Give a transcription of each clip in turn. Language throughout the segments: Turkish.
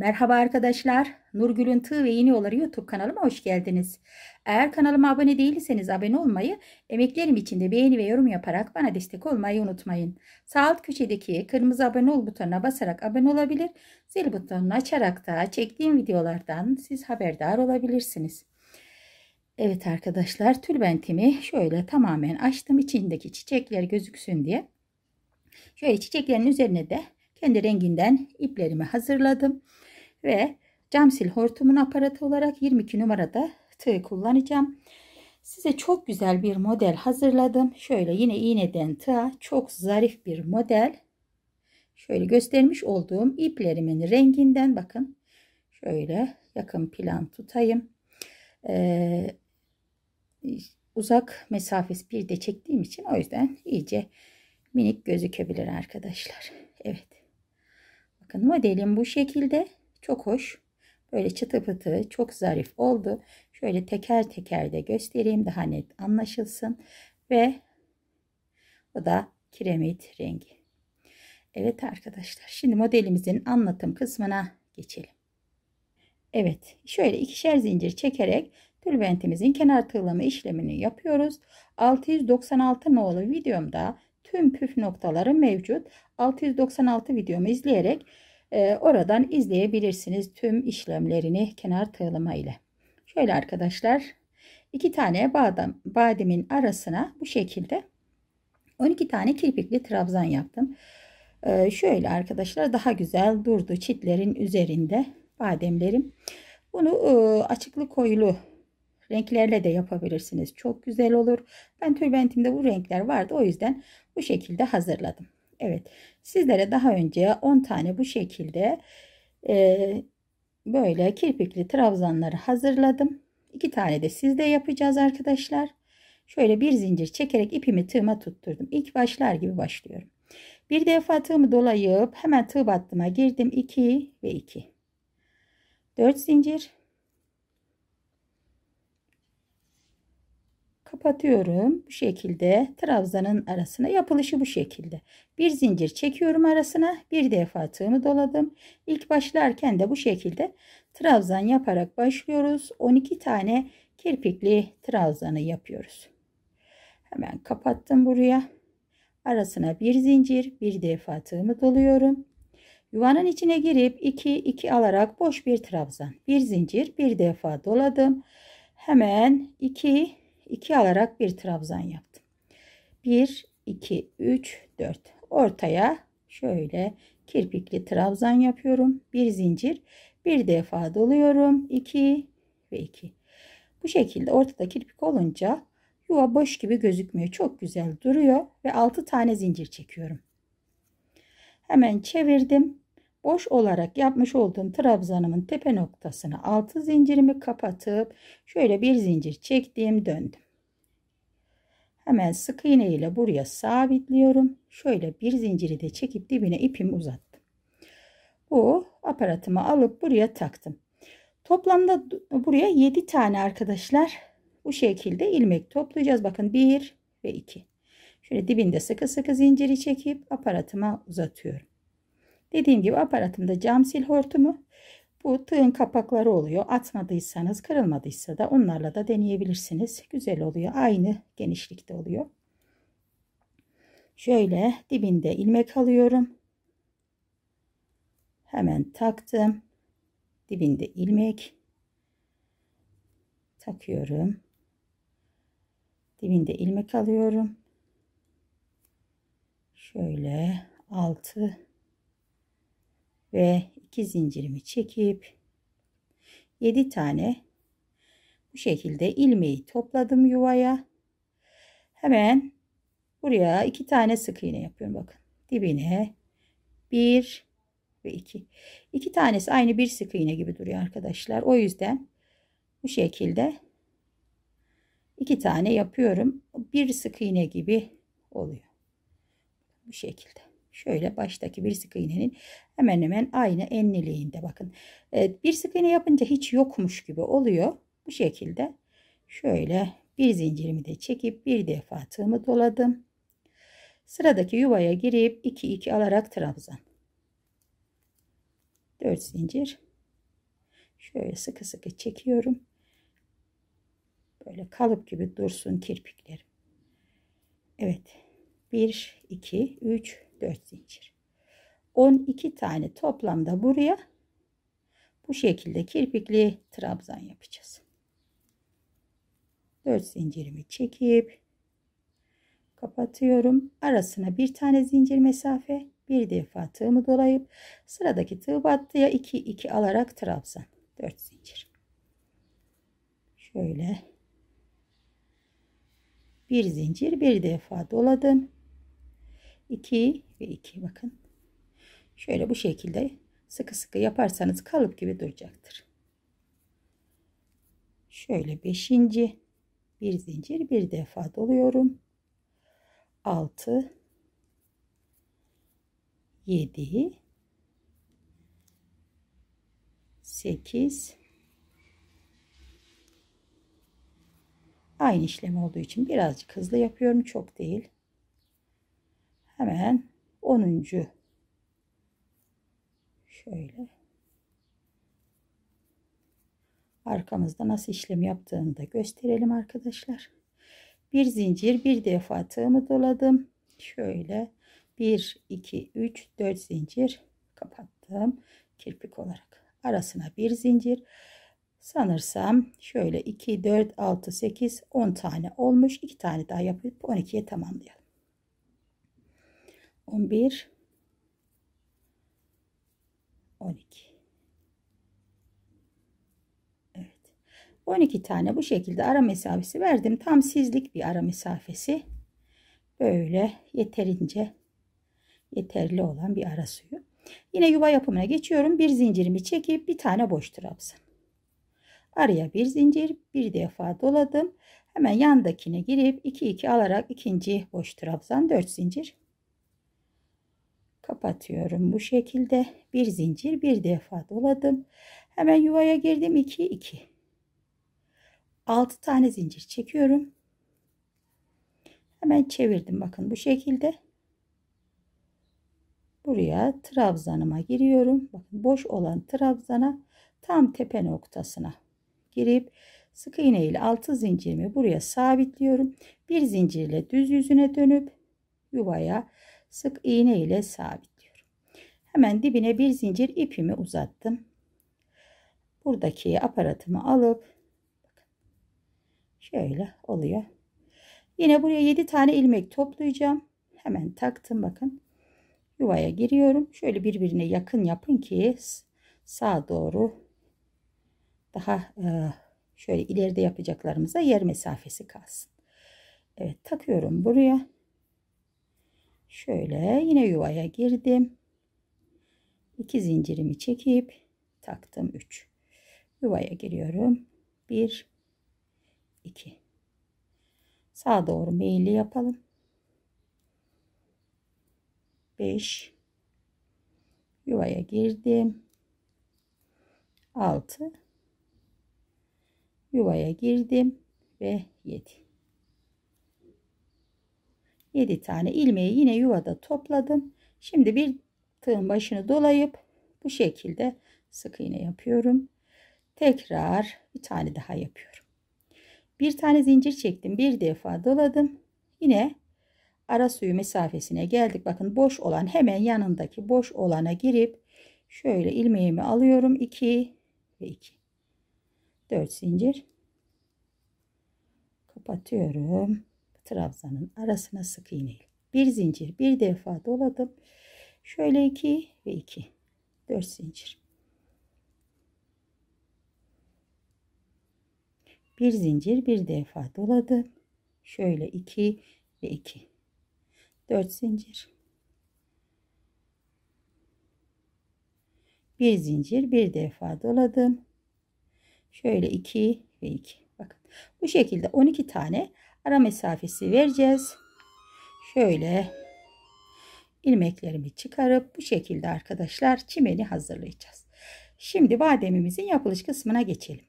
Merhaba arkadaşlar. Nurgül'ün Tığ ve Yeni Yolları YouTube kanalıma hoş geldiniz. Eğer kanalıma abone değilseniz abone olmayı, emeklerim için de beğeni ve yorum yaparak bana destek olmayı unutmayın. Sağ alt köşedeki kırmızı abone ol butonuna basarak abone olabilir, zil butonunu açarak da çektiğim videolardan siz haberdar olabilirsiniz. Evet arkadaşlar tülbentimi şöyle tamamen açtım içindeki çiçekler gözüksün diye. Şöyle çiçeklerin üzerine de kendi renginden iplerimi hazırladım ve cam hortumun aparatı olarak 22 numarada tığ kullanacağım. Size çok güzel bir model hazırladım. Şöyle yine iğneden tığa çok zarif bir model. Şöyle göstermiş olduğum iplerimin renginden bakın. Şöyle yakın plan tutayım. Ee, uzak mesafesi bir de çektiğim için o yüzden iyice minik gözükebilir arkadaşlar. Evet. Bakın modelim bu şekilde. Çok hoş. Böyle çıtı pıtı çok zarif oldu. Şöyle teker teker de göstereyim daha net anlaşılsın. Ve bu da kiremit rengi. Evet arkadaşlar şimdi modelimizin anlatım kısmına geçelim. Evet şöyle ikişer zincir çekerek tülbentimizin kenar tığlama işlemini yapıyoruz. 696 nolu videomda tüm püf noktaları mevcut. 696 videomu izleyerek e, oradan izleyebilirsiniz tüm işlemlerini kenar tığlama ile. Şöyle arkadaşlar iki tane badem, bademin arasına bu şekilde 12 tane kirpikli trabzan yaptım. Ee, şöyle arkadaşlar daha güzel durdu çitlerin üzerinde bademlerim. Bunu e, açıklı koyulu renklerle de yapabilirsiniz. Çok güzel olur. Ben türbentimde bu renkler vardı. O yüzden bu şekilde hazırladım. Evet sizlere daha önce 10 tane bu şekilde e, böyle kirpikli trabzanları hazırladım. 2 tane de sizde yapacağız arkadaşlar. Şöyle bir zincir çekerek ipimi tığıma tutturdum. İlk başlar gibi başlıyorum. Bir defa tığımı dolayıp hemen tığ battıma girdim. 2 ve 2. 4 zincir kapatıyorum. Bu şekilde trabzanın arasına yapılışı bu şekilde. Bir zincir çekiyorum arasına. Bir defa tığımı doladım. ilk başlarken de bu şekilde trabzan yaparak başlıyoruz. 12 tane kirpikli trabzanı yapıyoruz. Hemen kapattım buraya. Arasına bir zincir, bir defa tığımı doluyorum. Yuvanın içine girip 2 2 alarak boş bir trabzan, bir zincir, bir defa doladım. Hemen 2 2 alarak bir trabzan yaptım. 1, 2, 3, 4. Ortaya şöyle kirpikli trabzan yapıyorum. Bir zincir. Bir defa doluyorum. 2 ve 2. Bu şekilde ortada kirpik olunca yuva boş gibi gözükmüyor. Çok güzel duruyor ve 6 tane zincir çekiyorum. Hemen çevirdim. Boş olarak yapmış olduğum trabzanımın tepe noktasına altı zincirimi kapatıp şöyle bir zincir çektim döndüm. Hemen sık iğne ile buraya sabitliyorum. Şöyle bir zinciri de çekip dibine ipimi uzattım. Bu aparatımı alıp buraya taktım. Toplamda buraya 7 tane arkadaşlar bu şekilde ilmek toplayacağız. Bakın 1 ve 2. Şöyle dibinde sıkı sıkı zinciri çekip aparatıma uzatıyorum. Dediğim gibi aparatımda cam sil hortumu. Bu tığın kapakları oluyor. Atmadıysanız kırılmadıysa da onlarla da deneyebilirsiniz. Güzel oluyor. Aynı genişlikte oluyor. Şöyle dibinde ilmek alıyorum. Hemen taktım. Dibinde ilmek takıyorum. Dibinde ilmek alıyorum. Şöyle 6 ve 2 zincirimi çekip 7 tane bu şekilde ilmeği topladım yuvaya. Hemen buraya 2 tane sık iğne yapıyorum bakın. Dibine 1 ve 2. 2 tanesi aynı bir sık iğne gibi duruyor arkadaşlar. O yüzden bu şekilde 2 tane yapıyorum. Bir sık iğne gibi oluyor. Bu şekilde. Şöyle baştaki bir sık iğnenin hemen hemen aynı enliliğinde bakın. Evet, bir sık iğne yapınca hiç yokmuş gibi oluyor. Bu şekilde şöyle bir zincirimi de çekip bir defa tığımı doladım. Sıradaki yuvaya girip 2 2 alarak trabzan. 4 zincir. Şöyle sıkı sıkı çekiyorum. Böyle kalıp gibi dursun kirpiklerim. Evet. 1 2 3 4 zincir. 12 tane toplamda buraya bu şekilde kirpikli trabzan yapacağız. 4 zincirimi çekip kapatıyorum. Arasına bir tane zincir mesafe, bir defa tığımı dolayıp sıradaki tığ battıya 2 2 alarak trabzan. 4 zincir. Şöyle bir zincir bir defa doladım. 2 ve 2 bakın. Şöyle bu şekilde sıkı sıkı yaparsanız kalıp gibi duracaktır. Şöyle 5. bir zincir bir defa doluyorum. 6 7 8 Aynı işlem olduğu için birazcık hızlı yapıyorum. Çok değil hemen 10. şöyle arkamızda nasıl işlem yaptığını da gösterelim arkadaşlar. Bir zincir bir defa tığımı doladım. Şöyle 1 2 3 4 zincir kapattım kirpik olarak. Arasına bir zincir sanırsam şöyle 2 4 6 8 10 tane olmuş. 2 tane daha yapıp 12'ye tamamlayalım. 11 12 Evet 12 tane bu şekilde ara mesafesi verdim tam sizlik bir ara mesafesi böyle yeterince yeterli olan bir ara suyu yine yuva yapımına geçiyorum bir zincirimi çekip bir tane boş trabzan araya bir zincir bir defa doladım hemen yandakine girip 2 2 alarak ikinci boş trabzan 4 zincir kapatıyorum. Bu şekilde bir zincir bir defa doladım. Hemen yuvaya girdim 2 2. 6 tane zincir çekiyorum. Hemen çevirdim bakın bu şekilde. Buraya trabzanıma giriyorum. Bakın boş olan trabzana tam tepe noktasına girip sık iğne ile 6 zincirimi buraya sabitliyorum. Bir zincirle düz yüzüne dönüp yuvaya sık iğne ile sabitliyorum. Hemen dibine bir zincir ipimi uzattım. Buradaki aparatımı alıp şöyle oluyor. Yine buraya 7 tane ilmek toplayacağım. Hemen taktım bakın. Yuvaya giriyorum. Şöyle birbirine yakın yapın ki sağa doğru daha e, şöyle ileride yapacaklarımıza yer mesafesi kalsın. Evet takıyorum buraya. Şöyle yine yuvaya girdim. 2 zincirimi çekip taktım 3. Yuvaya giriyorum. 1 2 Sağa doğru meyilli yapalım. 5 yuvaya girdim. 6 yuvaya girdim ve 7 7 tane ilmeği yine yuvada topladım. Şimdi bir tığın başını dolayıp bu şekilde sık iğne yapıyorum. Tekrar bir tane daha yapıyorum. Bir tane zincir çektim. Bir defa doladım. Yine ara suyu mesafesine geldik. Bakın boş olan hemen yanındaki boş olana girip şöyle ilmeğimi alıyorum. 2 ve 2. 4 zincir. Kapatıyorum trabzanın arasına sık iğne ile bir zincir bir defa doladım. Şöyle 2 ve 2 4 zincir. Bir zincir bir defa doladım. Şöyle 2 ve 2 4 zincir. bir zincir bir defa doladım şöyle 2 ve 2 bakın bu şekilde 12 tane ara mesafesi vereceğiz. Şöyle ilmeklerimi çıkarıp bu şekilde arkadaşlar çimeni hazırlayacağız. Şimdi bademimizin yapılış kısmına geçelim.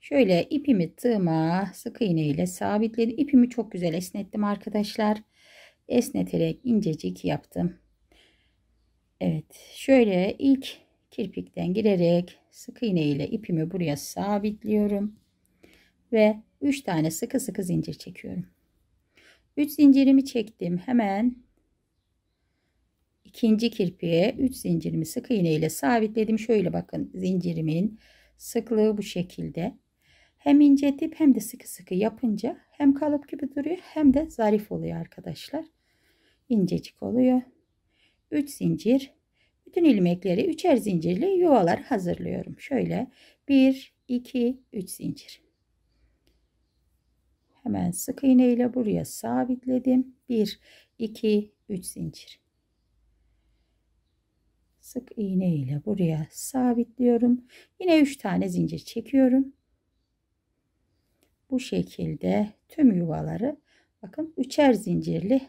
Şöyle ipimi tığıma sık iğne ile sabitledim. İpimi çok güzel esnettim arkadaşlar. Esneterek incecik yaptım. Evet şöyle ilk kirpikten girerek sık iğne ile ipimi buraya sabitliyorum. Ve 3 tane sıkı sıkı zincir çekiyorum. 3 zincirimi çektim. Hemen ikinci kirpiğe 3 zincirimi sık iğne ile sabitledim. Şöyle bakın zincirimin sıklığı bu şekilde. Hem incetip hem de sıkı sıkı yapınca hem kalıp gibi duruyor hem de zarif oluyor arkadaşlar. İncecik oluyor. 3 zincir. Bütün ilmekleri üçer zincirli yuvalar hazırlıyorum. Şöyle 1 2 3 zincir hemen sık iğne ile buraya sabitledim 1 2 3 zincir sık iğne ile buraya sabitliyorum yine 3 tane zincir çekiyorum bu şekilde tüm yuvaları bakın üçer zincirli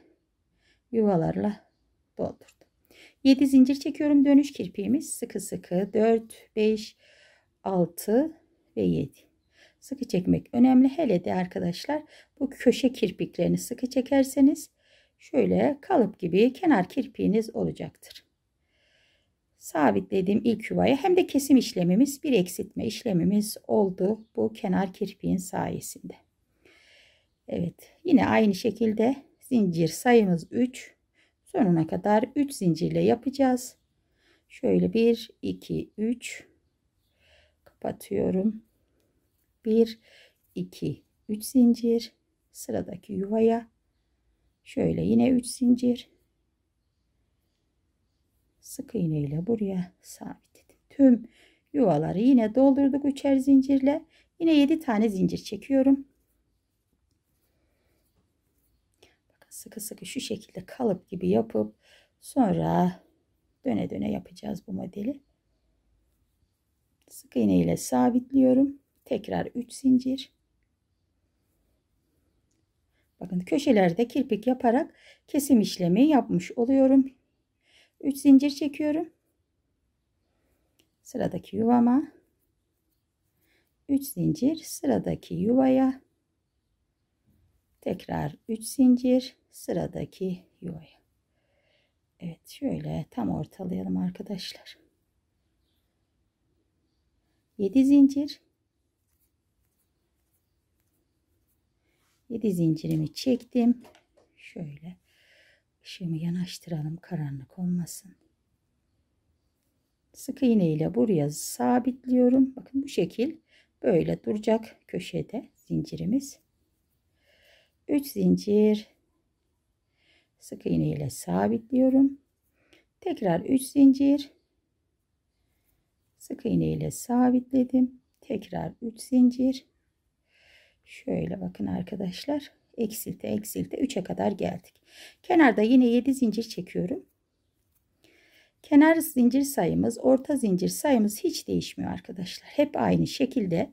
yuvalarla doldurdum 7 zincir çekiyorum dönüş kirpiğimiz sıkı sıkı 4 5 6 ve 7 sıkı çekmek önemli. Hele de arkadaşlar bu köşe kirpiklerini sıkı çekerseniz şöyle kalıp gibi kenar kirpiğiniz olacaktır. Sabitlediğim ilk yuvaya hem de kesim işlemimiz bir eksiltme işlemimiz oldu bu kenar kirpiğin sayesinde. Evet yine aynı şekilde zincir sayımız 3 sonuna kadar 3 zincirle yapacağız. Şöyle 1 2 3 kapatıyorum. 1 2 3 zincir sıradaki yuvaya şöyle yine 3 zincir sık iğne ile buraya sabitledim tüm yuvaları yine doldurduk üçer zincirle yine 7 tane zincir çekiyorum Bakın sıkı sıkı şu şekilde kalıp gibi yapıp sonra döne döne yapacağız bu modeli sık iğne ile sabitliyorum tekrar 3 zincir bakın köşelerde kirpik yaparak kesim işlemi yapmış oluyorum 3 zincir çekiyorum sıradaki yuvama 3 zincir sıradaki yuvaya tekrar 3 zincir sıradaki yuvaya Evet şöyle tam ortalayalım arkadaşlar 7 zincir 7 zincirimi çektim. Şöyle ışığımı yanaştıralım karanlık olmasın. Sık iğne ile buraya sabitliyorum. Bakın bu şekil böyle duracak köşede zincirimiz. 3 zincir sık iğne ile sabitliyorum. Tekrar 3 zincir sık iğne ile sabitledim. Tekrar 3 zincir Şöyle bakın arkadaşlar. Eksilte eksilte 3'e kadar geldik. Kenarda yine 7 zincir çekiyorum. Kenar zincir sayımız, orta zincir sayımız hiç değişmiyor arkadaşlar. Hep aynı şekilde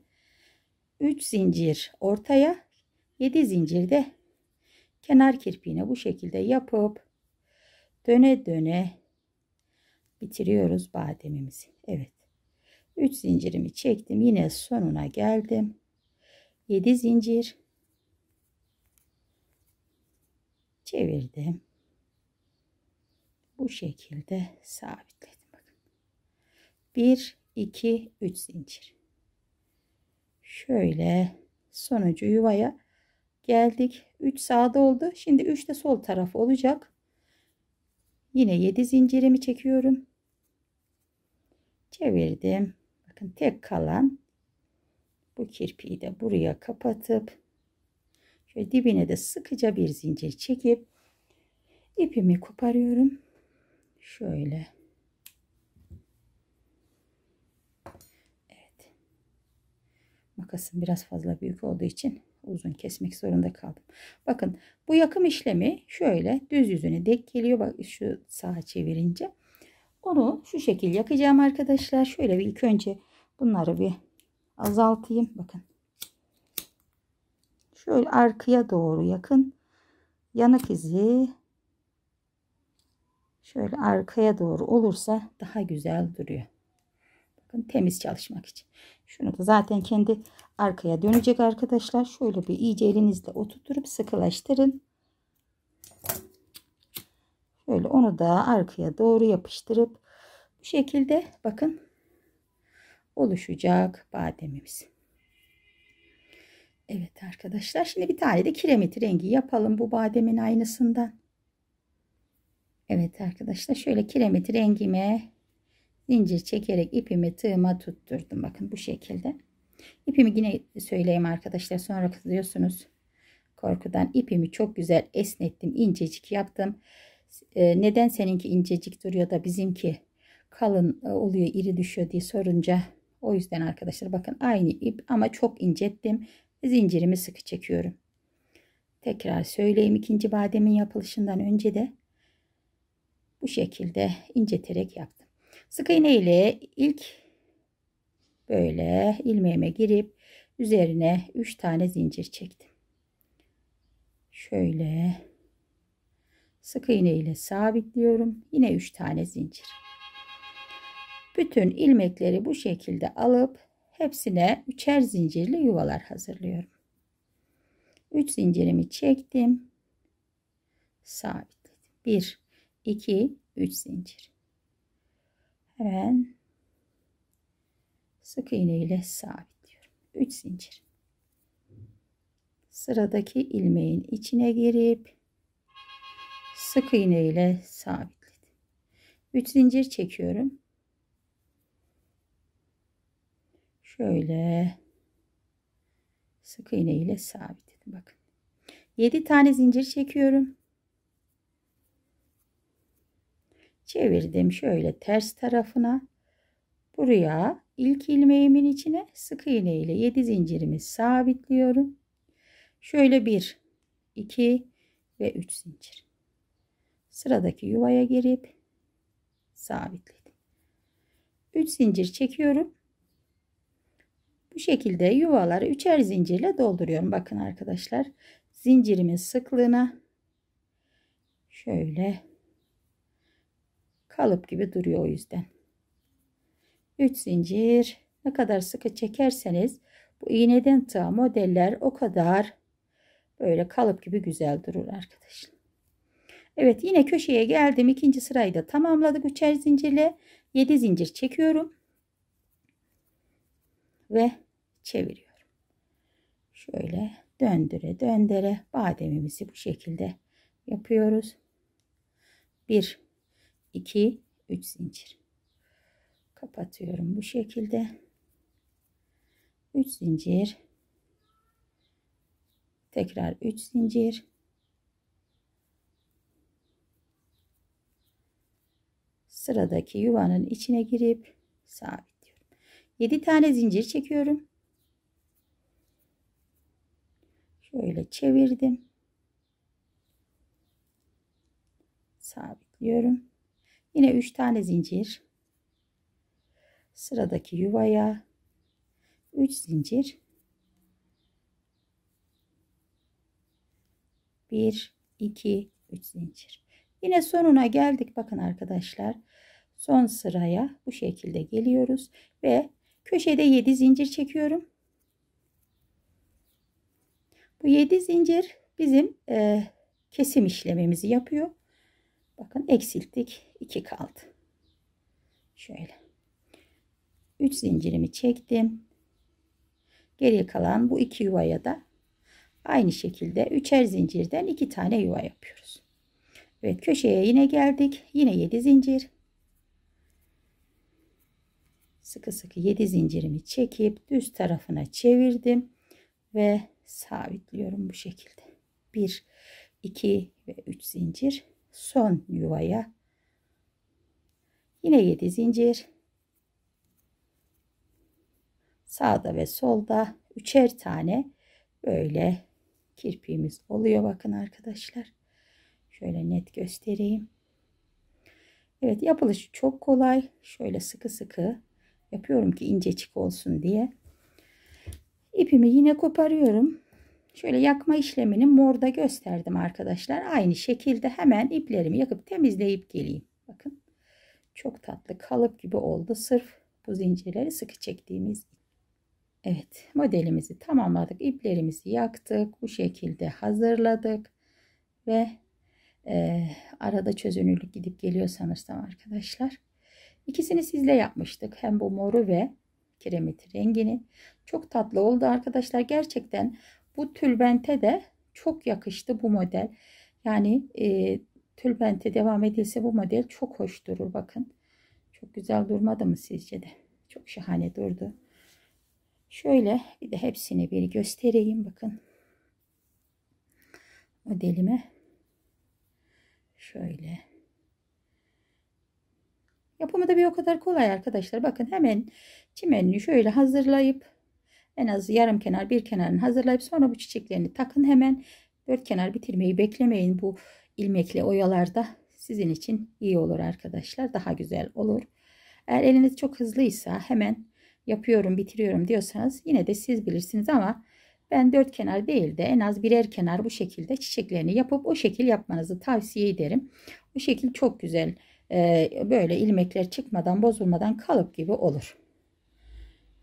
3 zincir ortaya, 7 zincir de kenar kirpiğine bu şekilde yapıp döne döne bitiriyoruz bademimizi. Evet. 3 zincirimi çektim. Yine sonuna geldim. 7 zincir çevirdim. Bu şekilde sabitledim. Bakın. 1 2 3 zincir. Şöyle sonucu yuvaya geldik. 3 sağda oldu. Şimdi 3 de sol taraf olacak. Yine 7 zincirimi çekiyorum. Çevirdim. Bakın tek kalan bu kirpiği de buraya kapatıp şöyle dibine de sıkıca bir zincir çekip ipimi koparıyorum. Şöyle. Evet. Makasım biraz fazla büyük olduğu için uzun kesmek zorunda kaldım. Bakın bu yakım işlemi şöyle düz yüzüne dek geliyor. Bak şu sağa çevirince. Onu şu şekil yakacağım arkadaşlar. Şöyle bir ilk önce bunları bir azaltayım. Bakın. Şöyle arkaya doğru yakın. Yanık izi şöyle arkaya doğru olursa daha güzel duruyor. Bakın temiz çalışmak için. Şunu da zaten kendi arkaya dönecek arkadaşlar. Şöyle bir iyice elinizle oturtup sıkılaştırın. Şöyle onu da arkaya doğru yapıştırıp bu şekilde bakın oluşacak bademimiz. Evet arkadaşlar şimdi bir tane de kiremit rengi yapalım bu bademin aynısından. Evet arkadaşlar şöyle kiremit rengime zincir çekerek ipimi tığıma tutturdum. Bakın bu şekilde. İpimi yine söyleyeyim arkadaşlar sonra kızıyorsunuz korkudan ipimi çok güzel esnettim incecik yaptım ee, neden seninki incecik duruyor da bizimki kalın e, oluyor iri düşüyor diye sorunca o yüzden arkadaşlar bakın aynı ip ama çok incettim. Zincirimi sıkı çekiyorum. Tekrar söyleyeyim ikinci bademin yapılışından önce de bu şekilde inceterek yaptım. Sık iğne ile ilk böyle ilmeğime girip üzerine 3 tane zincir çektim. Şöyle sık iğne ile sabitliyorum. Yine 3 tane zincir. Bütün ilmekleri bu şekilde alıp hepsine üçer zincirli yuvalar hazırlıyorum. 3 zincirimi çektim. Sabitledim. 1 2 3 zincir. Hemen sık iğne ile sabitliyorum. 3 zincir. Sıradaki ilmeğin içine girip sık iğne ile sabitledim. 3 zincir çekiyorum. şöyle sık iğne ile sabitledim. Bakın. 7 tane zincir çekiyorum. Çevirdim şöyle ters tarafına. Buraya ilk ilmeğimin içine sık iğne ile 7 zincirimi sabitliyorum. Şöyle 1, 2 ve 3 zincir. Sıradaki yuvaya girip sabitledim. 3 zincir çekiyorum. Bu şekilde yuvaları üçer zincirle dolduruyorum. Bakın arkadaşlar zincirimin sıklığına şöyle kalıp gibi duruyor o yüzden. 3 zincir ne kadar sıkı çekerseniz bu iğneden tığ modeller o kadar böyle kalıp gibi güzel durur arkadaşlar. Evet yine köşeye geldim. ikinci sırayı da tamamladık. Üçer zincirle 7 zincir çekiyorum ve çeviriyorum. Şöyle döndüre döndüre bademimizi bu şekilde yapıyoruz. 1 2 3 zincir. Kapatıyorum bu şekilde. 3 zincir. Tekrar 3 zincir. Sıradaki yuvanın içine girip sabit 7 tane zincir çekiyorum. Şöyle çevirdim. Sabitliyorum. Yine 3 tane zincir. Sıradaki yuvaya 3 zincir. 1 2 3 zincir. Yine sonuna geldik bakın arkadaşlar. Son sıraya bu şekilde geliyoruz ve Köşede 7 zincir çekiyorum. Bu 7 zincir bizim e, kesim işlemimizi yapıyor. Bakın eksilttik. 2 kaldı. Şöyle. 3 zincirimi çektim. Geri kalan bu iki yuvaya da aynı şekilde üçer zincirden iki tane yuva yapıyoruz. Evet köşeye yine geldik. Yine 7 zincir sıkı sıkı 7 zincirimi çekip düz tarafına çevirdim ve sabitliyorum bu şekilde 1 2 ve 3 zincir son yuvaya yine 7 zincir sağda ve solda üçer tane böyle kirpiğimiz oluyor bakın arkadaşlar şöyle net göstereyim Evet yapılışı çok kolay şöyle sıkı sıkı yapıyorum ki ince çık olsun diye. İpimi yine koparıyorum. Şöyle yakma işlemini morda gösterdim arkadaşlar. Aynı şekilde hemen iplerimi yakıp temizleyip geleyim. Bakın çok tatlı kalıp gibi oldu. Sırf bu zincirleri sıkı çektiğimiz Evet modelimizi tamamladık. İplerimizi yaktık. Bu şekilde hazırladık. Ve e, arada çözünürlük gidip geliyor sanırsam arkadaşlar. İkisini sizle yapmıştık. Hem bu moru ve kiremit rengini. Çok tatlı oldu arkadaşlar. Gerçekten bu tülbente de çok yakıştı bu model. Yani e, tülbente devam edilse bu model çok hoş durur. Bakın. Çok güzel durmadı mı sizce de? Çok şahane durdu. Şöyle bir de hepsini bir göstereyim. Bakın. Modelime. Şöyle. Yapımı da bir o kadar kolay arkadaşlar. Bakın hemen çimenini şöyle hazırlayıp en az yarım kenar bir kenarını hazırlayıp sonra bu çiçeklerini takın hemen. Dört kenar bitirmeyi beklemeyin bu ilmekli oyalarda. Sizin için iyi olur arkadaşlar. Daha güzel olur. Eğer eliniz çok hızlıysa hemen yapıyorum bitiriyorum diyorsanız yine de siz bilirsiniz ama ben dört kenar değil de en az birer kenar bu şekilde çiçeklerini yapıp o şekil yapmanızı tavsiye ederim. Bu şekil çok güzel ee, böyle ilmekler çıkmadan bozulmadan kalıp gibi olur.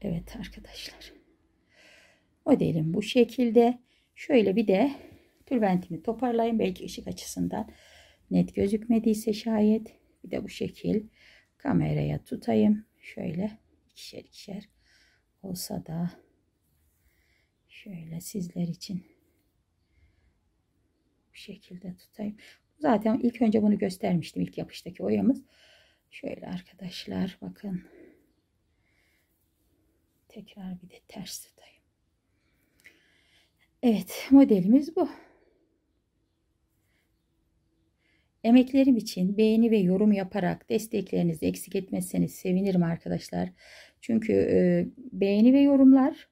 Evet arkadaşlar. O derim bu şekilde. Şöyle bir de tülbentimi toparlayayım. Belki ışık açısından net gözükmediyse şayet. Bir de bu şekil kameraya tutayım. Şöyle ikişer ikişer olsa da şöyle sizler için bu şekilde tutayım. Zaten ilk önce bunu göstermiştim ilk yapıştaki oyamız. Şöyle arkadaşlar bakın. Tekrar bir de ters tutayım. Evet modelimiz bu. Emeklerim için beğeni ve yorum yaparak desteklerinizi eksik etmezseniz sevinirim arkadaşlar. Çünkü e, beğeni ve yorumlar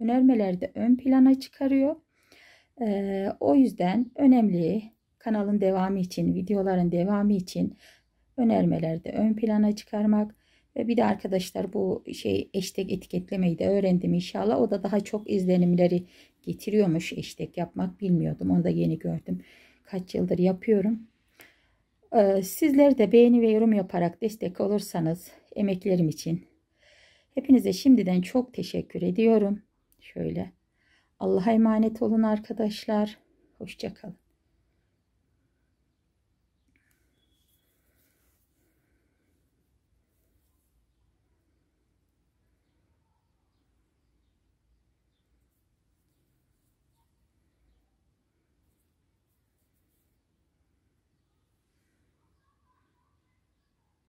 önermelerde ön plana çıkarıyor. E, o yüzden önemli kanalın devamı için, videoların devamı için önermelerde ön plana çıkarmak ve bir de arkadaşlar bu şey hashtag etiketlemeyi de öğrendim inşallah. O da daha çok izlenimleri getiriyormuş hashtag yapmak bilmiyordum. Onu da yeni gördüm. Kaç yıldır yapıyorum. Ee, sizler de beğeni ve yorum yaparak destek olursanız emeklerim için. Hepinize şimdiden çok teşekkür ediyorum. Şöyle. Allah'a emanet olun arkadaşlar. Hoşçakalın.